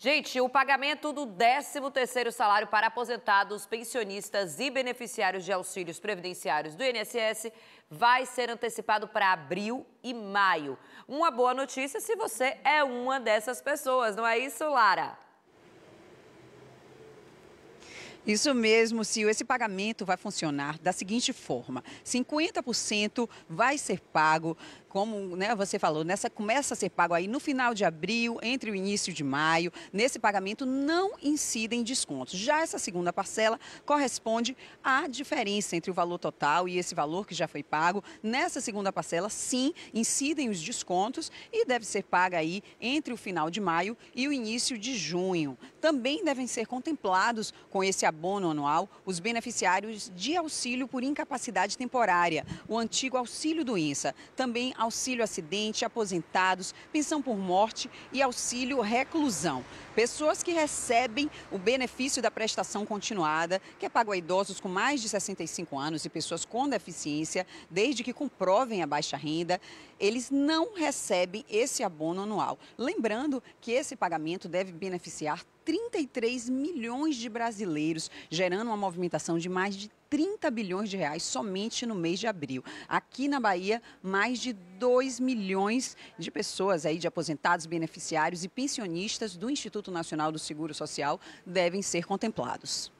Gente, o pagamento do 13º salário para aposentados, pensionistas e beneficiários de auxílios previdenciários do INSS vai ser antecipado para abril e maio. Uma boa notícia se você é uma dessas pessoas, não é isso, Lara? Isso mesmo, Sil. Esse pagamento vai funcionar da seguinte forma: 50% vai ser pago, como né, você falou, nessa, começa a ser pago aí no final de abril, entre o início de maio. Nesse pagamento não incidem descontos. Já essa segunda parcela corresponde à diferença entre o valor total e esse valor que já foi pago. Nessa segunda parcela, sim, incidem os descontos e deve ser paga aí entre o final de maio e o início de junho. Também devem ser contemplados com esse abril abono anual os beneficiários de auxílio por incapacidade temporária, o antigo auxílio doença, também auxílio acidente, aposentados, pensão por morte e auxílio reclusão. Pessoas que recebem o benefício da prestação continuada, que é pago a idosos com mais de 65 anos e pessoas com deficiência, desde que comprovem a baixa renda, eles não recebem esse abono anual. Lembrando que esse pagamento deve beneficiar 33 milhões de brasileiros, gerando uma movimentação de mais de 30 bilhões de reais somente no mês de abril. Aqui na Bahia, mais de 2 milhões de pessoas aí de aposentados, beneficiários e pensionistas do Instituto Nacional do Seguro Social devem ser contemplados.